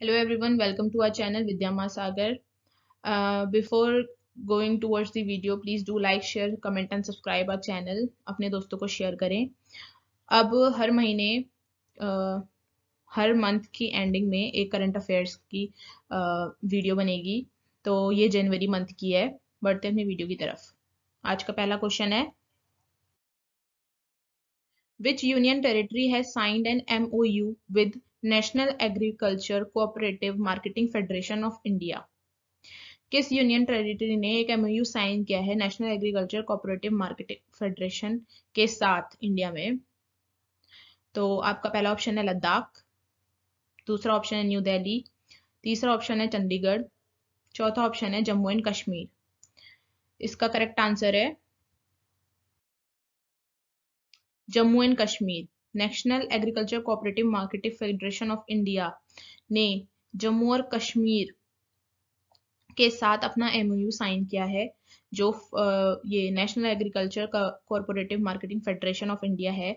hello everyone welcome to our channel vidyama sagar uh, before going towards the video please do like share comment and subscribe our channel अपने दोस्तों को share करें अब हर महीने uh, हर month की एंडिंग में एक करंट अफेयर्स की वीडियो uh, बनेगी तो ये जनवरी मंथ की है बढ़ते अपनी वीडियो की तरफ आज का पहला क्वेश्चन है which union territory has signed an MOU with National Agriculture Cooperative Marketing Federation of India किस यूनियन टेरिटरी ने एक एमओयू साइन किया है National Agriculture Cooperative Marketing Federation के साथ इंडिया में तो आपका पहला ऑप्शन है लद्दाख दूसरा ऑप्शन है न्यू दिल्ली तीसरा ऑप्शन है चंडीगढ़ चौथा ऑप्शन है जम्मू एंड कश्मीर इसका करेक्ट आंसर है Jammu and Kashmir National Agriculture Cooperative Marketing Federation of India ने जम्मू और कश्मीर के साथ अपना एमओयू साइन किया है जो ये National Agriculture Cooperative Marketing Federation of India है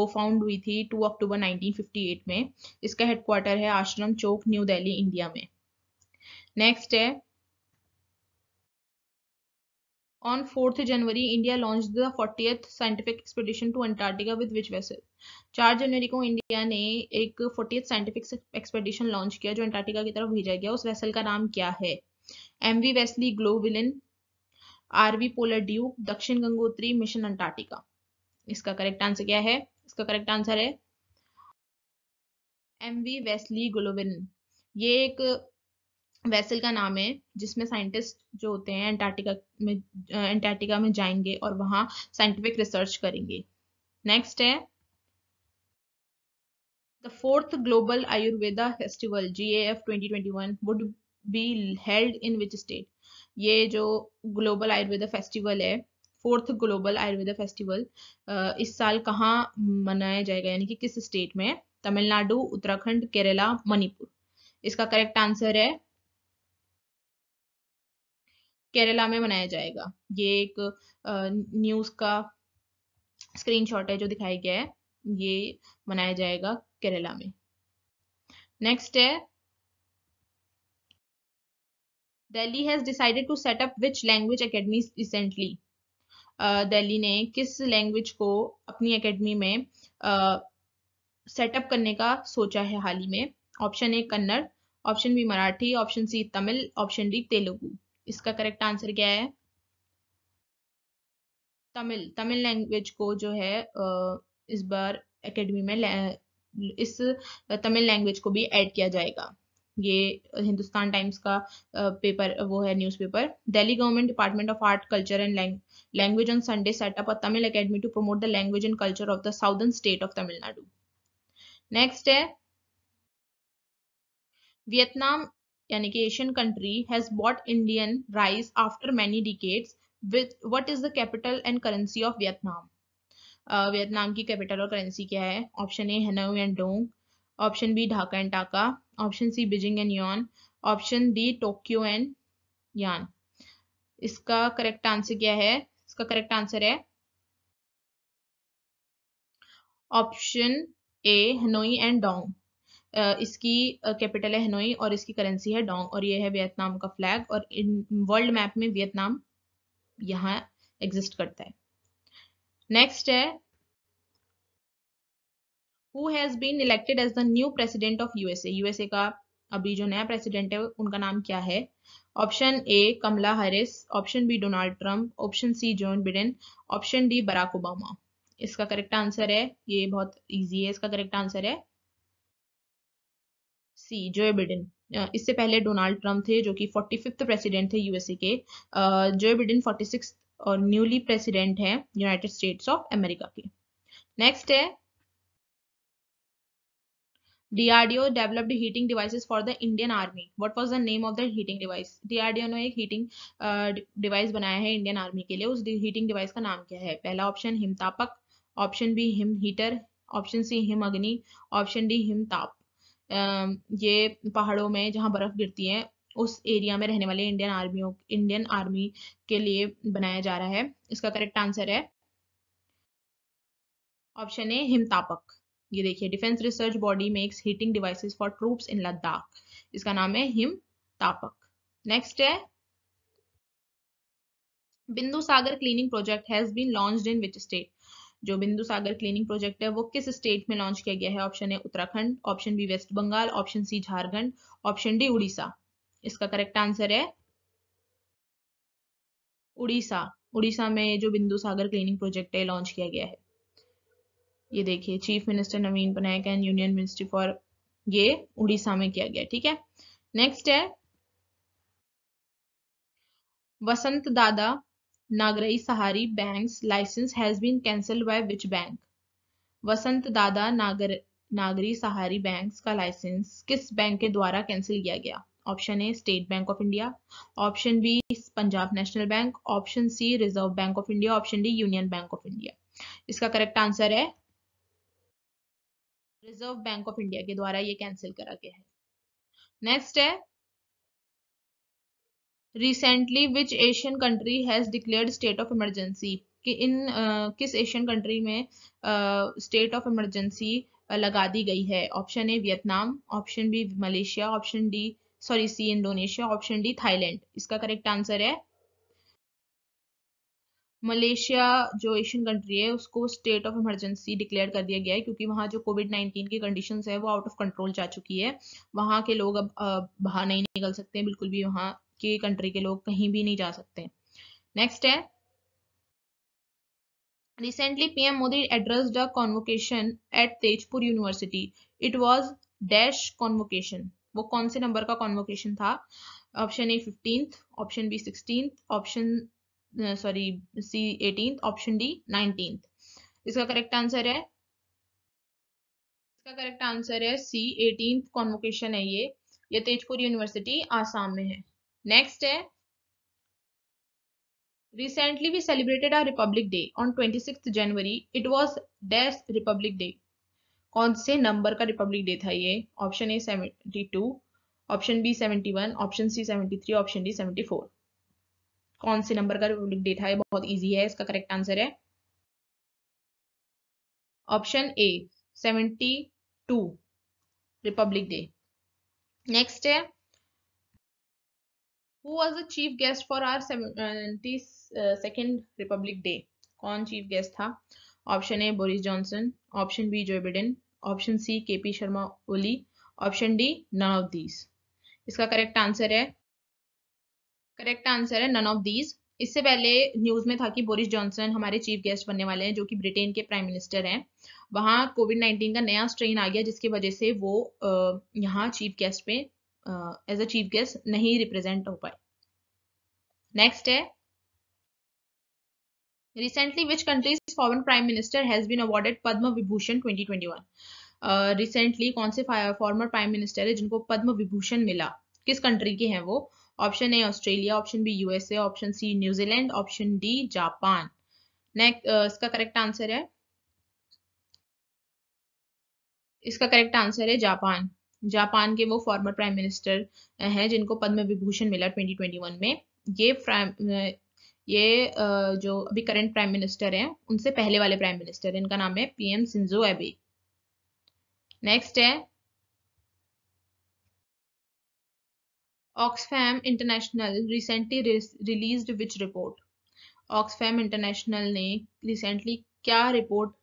वो फाउंड हुई थी 2 अक्टूबर 1958 में इसका हेडक्वार्टर है आश्रम चौक न्यू दिल्ली इंडिया में नेक्स्ट है on fourth January India launch the forty scientific expedition to Antarctica with which vessel चार जनवरी को इंडिया ने एक फोर्टी साइंटिफिक एक्सपेडिशन लॉन्च किया जो अंटार्कटिका की तरफ भेजा गया उस वेसल का नाम क्या है M V Wesley Golovnin RV Polar ड्यूब दक्षिण गंगोत्री मिशन अंटार्कटिका इसका करेक्ट आंसर क्या है इसका करेक्ट आंसर है एम वी वेस्ली ग्लोविलिन ये एक वेसल का नाम है जिसमें साइंटिस्ट जो होते हैं अंटार्कटिका में अंटार्कटिका में जाएंगे और वहां साइंटिफिक रिसर्च करेंगे नेक्स्ट है The fourth Global Ayurveda Festival GAF 2021 would be held in which state? ये जो ग्लोबल आयुर्वेदा फेस्टिवल है फोर्थ ग्लोबल आयुर्वेदा फेस्टिवल इस साल कहाँ मनाया जाएगा यानी कि किस स्टेट में तमिलनाडु उत्तराखंड केरला मणिपुर इसका करेक्ट आंसर है केरला में मनाया जाएगा ये एक न्यूज का स्क्रीनशॉट है जो दिखाया गया है ये मनाया जाएगा केरला में नेक्स्ट है Delhi has decided to set up which language academy recently Delhi ने किस लैंग्वेज को अपनी अकेडमी में सेटअप uh, करने का सोचा है हाल ही में option A Kannada option B Marathi option C Tamil option D Telugu इसका करेक्ट आंसर क्या है तमिल तमिल लैंग्वेज को जो है uh, इस बार एकेडमी में इस तमिल लैंग्वेज को भी ऐड किया जाएगा ये हिंदुस्तान टाइम्स का पेपर वो है newspaper Delhi government department of art culture and language on Sunday setup a Tamil academy to promote the language and culture of the southern state of Tamil Nadu next है वियतनाम यानी कि Asian country has bought Indian rice after many decades with what is the capital and currency of Vietnam Vietnam की capital और currency क्या है option A Hanoi and dong option B Dhaka and टाका option C Beijing and yuan option D Tokyo and yen इसका correct answer क्या है इसका correct answer है option A Hanoi and dong इसकी कैपिटल है हनोई और इसकी करेंसी है डोंग और ये है वियतनाम का फ्लैग और वर्ल्ड मैप में वियतनाम यहाँ एग्जिस्ट करता है नेक्स्ट है who has been elected as the new president of USA USA का अभी जो नया प्रेसिडेंट है उनका नाम क्या है option A Kamala Harris option B Donald Trump option C John Biden option D Barack Obama इसका करेक्ट आंसर है ये बहुत इजी है इसका करेक्ट आंसर है सी जो बिडेन इससे पहले डोनाल्ड ट्रंप थे जो कि फोर्टी फिफ्थ प्रेसिडेंट थे यूएसए के जो बिडेन फोर्टी सिक्स और न्यूली प्रेसिडेंट है यूनाइटेड स्टेट्स ऑफ अमेरिका के नेक्स्ट है DRDO developed heating devices for the Indian army what was the name of the heating device DRDO ने एक heating device बनाया है Indian army के लिए उस हीटिंग डिवाइस का नाम क्या है पहला option Himtapak option B Him heater option C Him Agni option D Him Tap ये पहाड़ों में जहां बर्फ गिरती है उस एरिया में रहने वाले इंडियन आर्मियों इंडियन आर्मी के लिए बनाया जा रहा है इसका करेक्ट आंसर है ऑप्शन ए हिमतापक ये देखिए defence research body makes heating devices for troops in Ladakh इसका नाम है हिम तापक नेक्स्ट है Bindu Sagar cleaning project has been launched in which state जो बिंदु सागर क्लीनिंग प्रोजेक्ट है वो किस स्टेट में लॉन्च किया गया है ऑप्शन है Uttarakhand option B West Bengal option C Jharkhand option D Orissa इसका करेक्ट आंसर है उड़ीसा उड़ीसा में जो बिंदु सागर क्लीनिंग प्रोजेक्ट है लॉन्च किया गया है ये देखिए chief minister Naveen Patnaik and union ministry for ये उड़ीसा में किया गया ठीक है नेक्स्ट है Vasant Dada Nagari Sahari banks license has been cancelled by which bank Vasant Dada Nagar Nagari Sahari banks का लाइसेंस किस बैंक के द्वारा कैंसिल किया गया option A State Bank of India option B Punjab National Bank option C Reserve Bank of India option D Union Bank of India इसका correct answer है Reserve Bank of India के द्वारा ये कैंसिल करा गया है नेक्स्ट है recently which Asian country has declared state of emergency कि इन आ, किस एशियन कंट्री में स्टेट ऑफ इमरजेंसी लगा दी गई है option A Vietnam option B Malaysia option D sorry C Indonesia option D Thailand इसका करेक्ट आंसर है मलेशिया जो एशियन कंट्री है उसको स्टेट ऑफ इमरजेंसी डिक्लेयर कर दिया गया है क्योंकि वहां जो कोविड नाइन्टीन की कंडीशन है वो आउट ऑफ कंट्रोल जा चुकी है वहां के लोग अब बाहर नहीं निकल सकते बिल्कुल भी वहां के कंट्री के लोग कहीं भी नहीं जा सकते नेक्स्ट है recently PM Modi address the convocation at Tezpur university it was dash convocation वो कौन से नंबर का कॉन्वोकेशन था option A fifteen option B sixteen option sorry C eighteen option D nineteen इसका करेक्ट आंसर है इसका करेक्ट आंसर है सी एटीन कॉन्वोकेशन है ये ये तेजपुर यूनिवर्सिटी आसाम में है नेक्स्ट है recently we celebrated our republic day on 26th January it was dash republic day कौन से नंबर का रिपब्लिक डे था ये option A seventy two option B seventy one option C seventy three option D seventy four कौन से number का republic day था ये बहुत इजी है इसका करेक्ट आंसर है option A seventy two republic day next है who who the chief guest for for seventy second uh, republic day कौन चीफ गेस्ट था option A Boris Johnson option B Joe Biden option C K P Sharma Oli option D none of these इसका correct answer है correct answer है none of these इससे पहले news में था कि बोरिस जॉनसन हमारे चीफ गेस्ट बनने वाले हैं जो कि ब्रिटेन के प्राइम मिनिस्टर हैं वहां कोविड नाइन्टीन का नया स्ट्रेन आ गया जिसकी वजह से वो यहाँ चीफ गेस्ट पे एज अ चीफ गेस्ट नहीं रिप्रेजेंट हो पाए नेक्स्ट है Recently, which country's foreign prime minister has been awarded Padma Vibhushan 2021? Recently uh, कौन से फॉर्मर प्राइम मिनिस्टर है जिनको पद्म विभूषण मिला किस कंट्री के हैं वो option A Australia option B USA option C New Zealand option D Japan इसका करेक्ट आंसर है इसका करेक्ट आंसर है जापान जापान के वो फॉर्मर प्राइम मिनिस्टर हैं जिनको पद्म विभूषण मिला 2021 में ये ये जो अभी करंट प्राइम मिनिस्टर हैं उनसे पहले वाले प्राइम मिनिस्टर इनका नाम है पीएम सिंजो एबे नेक्स्ट है Oxfam International recently released which report Oxfam International ने रिसेंटली क्या रिपोर्ट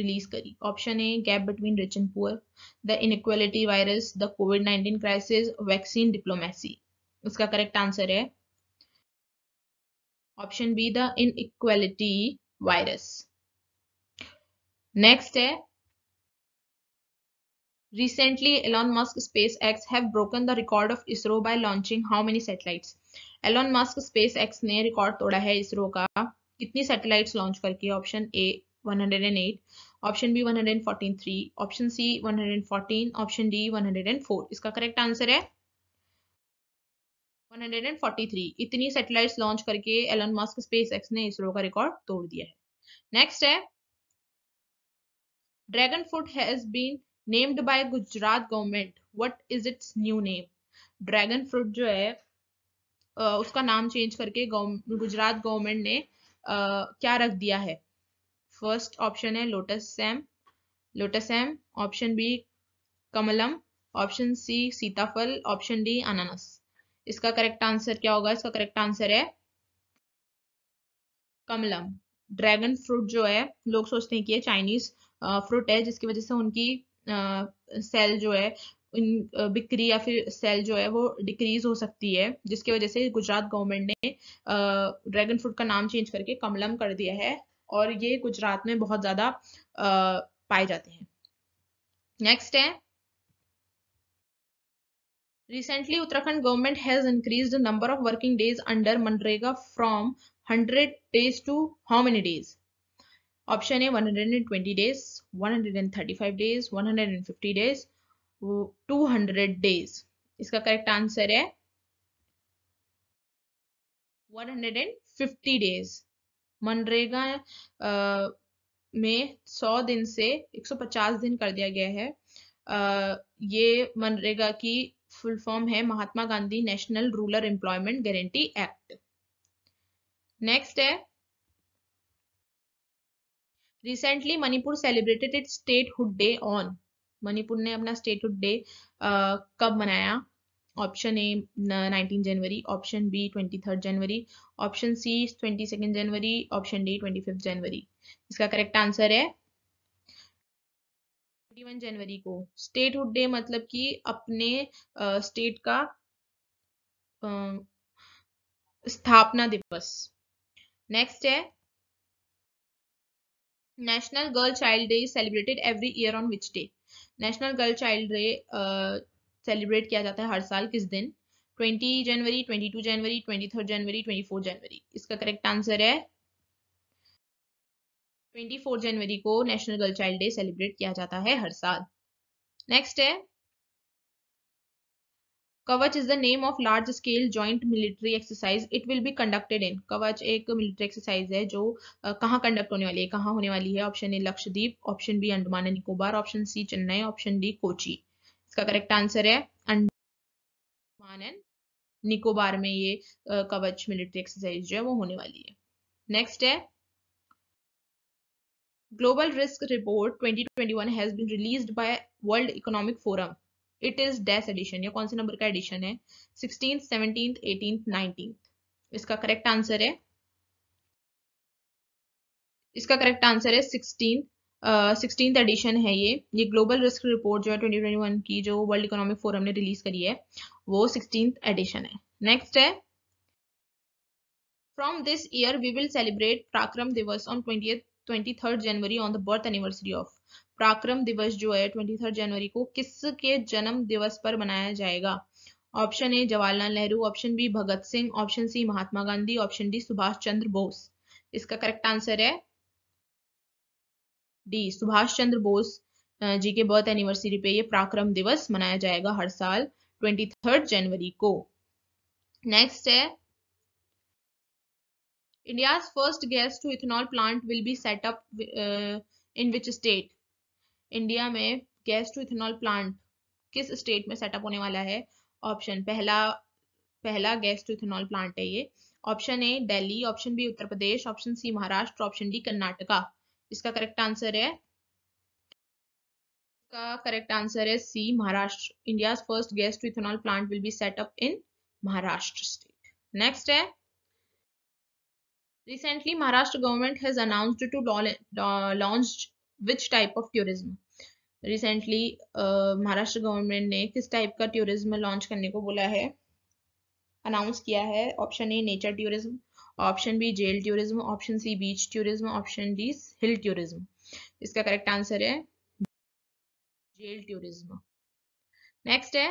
रिलीज करी option A gap between rich and poor the inequality virus the COVID nineteen crisis vaccine diplomacy उसका correct answer है option B the inequality virus next है Recently, Elon Musk SpaceX have broken the record of ISRO by launching how many satellites? Elon Musk SpaceX ने record तोड़ा है इसरो का कितनी satellites launch करके option A 108, option B 143, option C 114, option D 104. इसका correct answer है 143 इतनी satellites launch करके एलन मस्क स्पेस एक्स ने इसरो का रिकॉर्ड तोड़ दिया है नेक्स्ट है dragon food has been named by Gujarat government what is its new name dragon fruit जो है उसका नाम चेंज करके गुजरात गवर्नमेंट ने क्या रख दिया है फर्स्ट ऑप्शन है लोटस सैम लोटस सैम option B Kamalam option C सीताफल ऑप्शन डी अनानस इसका करेक्ट आंसर क्या होगा इसका करेक्ट आंसर है कमलम ड्रैगन फ्रूट जो है लोग सोचते हैं कि ये चाइनीज फ्रूट है जिसकी वजह से उनकी सेल जो है इन बिक्री या फिर सेल जो है वो डिक्रीज हो सकती है जिसकी वजह से गुजरात गवर्नमेंट ने ड्रैगन फ्रूट का नाम चेंज करके कमलम कर दिया है और ये गुजरात में बहुत ज़्यादा पाए जाते हैं नेक्स्ट है Recently, Uttarakhand government has increased the number of working days under Manrega from 100 days to how many days? Option A 120 days, 135 days, 150 days, 200 days. इसका करेक्ट आंसर है 150 डेज मनरेगा में 100 दिन से 150 दिन कर दिया गया है आ, ये मनरेगा की फुल फॉर्म है Mahatma Gandhi national rural employment guarantee act next है recently Manipur celebrated it statehood day on Manipur ने अपना स्टेटहुड डे कब मनाया ऑप्शन ए 19 जनवरी ऑप्शन बी 23 जनवरी ऑप्शन सी 22 जनवरी ऑप्शन डी 25 जनवरी इसका करेक्ट आंसर है 31 जनवरी को स्टेटहुड डे मतलब कि अपने स्टेट का आ, स्थापना दिवस नेक्स्ट है national girl child day celebrated every year on which day national girl child day celebrate किया जाता है हर साल किस दिन 20 जनवरी 22 जनवरी 23 जनवरी 24 जनवरी इसका करेक्ट आंसर है 24 जनवरी को national girl child day celebrate किया जाता है हर साल नेक्स्ट है Kavach is the name of large scale joint military exercise it will be conducted in Kavach एक मिलिट्री एक्सरसाइज है जो कहाँ कंडक्ट होने वाली है कहाँ होने वाली है option A Lakshadweep option B Andaman and Nicobar option C Chennai option D Kochi इसका करेक्ट आंसर है अंडमान एंड निकोबार में ये कवच मिलिट्री एक्सरसाइज जो है वो होने वाली है नेक्स्ट है Global Risk Report 2021 has been released by World Economic Forum. It is dash edition. या कौन से नंबर का एडिशन है 16th, 17th, 18th, 19th. इसका करेक्ट आंसर है इसका करेक्ट आंसर है 16th सिक्सटीन एडिशन है ये ये ग्लोबल रिस्क रिपोर्ट जो है 2021 की जो वर्ल्ड इकोनॉमिक फोरम ने रिलीज करी है वो सिक्सटीन एडिशन है नेक्स्ट है from this year we will celebrate Parakram Diwas on twenty 23 January on the birth anniversary of Parakram Diwas जो है 23 जनवरी को किसके जन्म दिवस पर मनाया जाएगा option A Jawaharlal Nehru option B Bhagat Singh option C Mahatma Gandhi option D Subhash Chandra Bose इसका करेक्ट आंसर है डी सुभाष चंद्र बोस जी के बर्थ एनिवर्सरी पे ये पराक्रम दिवस मनाया जाएगा हर साल 23 जनवरी को नेक्स्ट है India's first gas to ethanol plant will be set up uh, in which state? India में गैस टू इथेनॉल प्लांट किस स्टेट में सेटअप होने वाला है ऑप्शन पहला पहला गैस टू इथेनॉल प्लांट है ये option A Delhi option B Uttar Pradesh option C Maharashtra option D Karnataka इसका करेक्ट आंसर है इसका करेक्ट आंसर है C Maharashtra India first gas to ethanol plant will be setup in Maharashtra state next है Recently, Maharashtra government has announced to launch which type of tourism. Recently Maharashtra government ने किस type का tourism launch करने को बोला है announce किया है option A nature tourism option B jail tourism option C beach tourism option D hill tourism इसका करेक्ट आंसर है जेल टूरिज्म नेक्स्ट है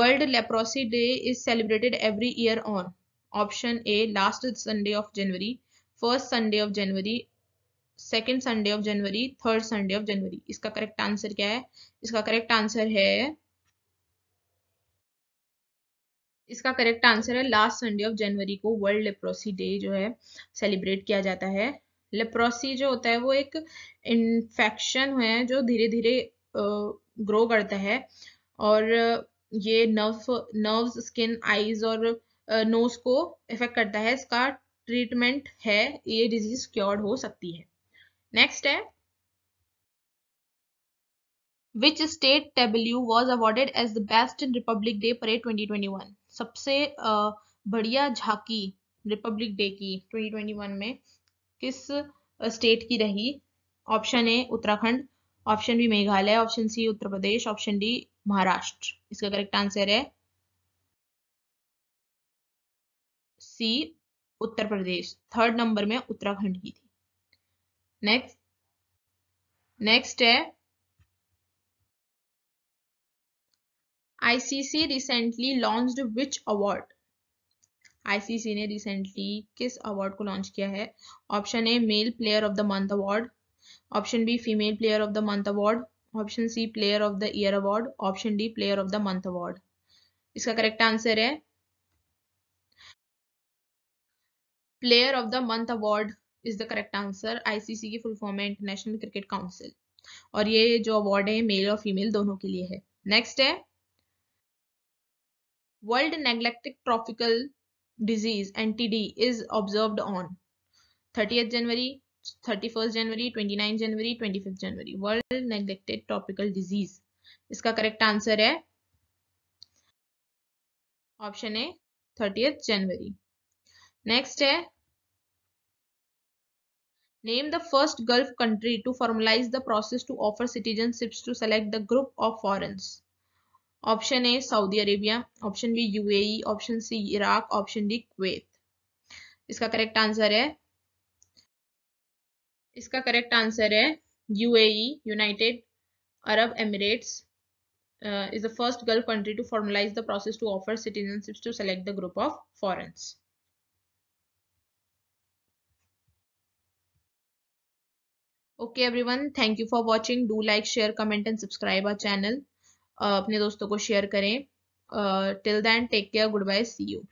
world leprosy day is celebrated every year on option A last Sunday of January, first Sunday of January, second Sunday of January third Sunday of January इसका correct answer क्या है इसका correct answer है इसका correct answer है last Sunday of January को world leprosy day जो है सेलिब्रेट किया जाता है लेप्रोसी जो होता है वो एक इन्फेक्शन है जो धीरे धीरे ग्रो करता है और ये नर्व नर्व्स स्किन आईज और नोज को इफेक्ट करता है इसका ट्रीटमेंट है ये डिजीज क्योर्ड हो सकती है नेक्स्ट है which state tableau was awarded as the best in republic day parade 2021 सबसे बढ़िया झांकी रिपब्लिक डे की 2021 में किस स्टेट की रही option A Uttarakhand option B Meghalaya option C Uttar Pradesh option D Maharashtra इसका करेक्ट आंसर है सी उत्तर प्रदेश थर्ड नंबर में उत्तराखंड की थी नेक्स्ट नेक्स्ट है ICC recently launch which award ICC ने रिसेंटली किस अवार्ड को लॉन्च किया है option A male player of the month award option B female player of the month award option C player of the year award option D player of the month award इसका correct answer है player of the month award is the correct answer ICC की full form है international cricket council और ये जो award है mail और female दोनों के लिए है नेक्स्ट है world neglected tropical disease N T D is observe on thirty January thirty first January twenty nine January twenty fifth January world neglected tropical disease इसका करेक्ट आंसर है option A thirty January next है Name the first Gulf country to formalize the process to offer citizenships to select the group of foreigners. Option A Saudi Arabia, option B UAE, option C Iraq, option D Kuwait. इसका correct answer है इसका correct answer है UAE united Arab emirates is the first Gulf country to formalize the process to offer citizenships to select the group of foreigners. Okay everyone thank you for watching do like share comment and subscribe our channel अपने दोस्तों को share करें till then take care good bye see you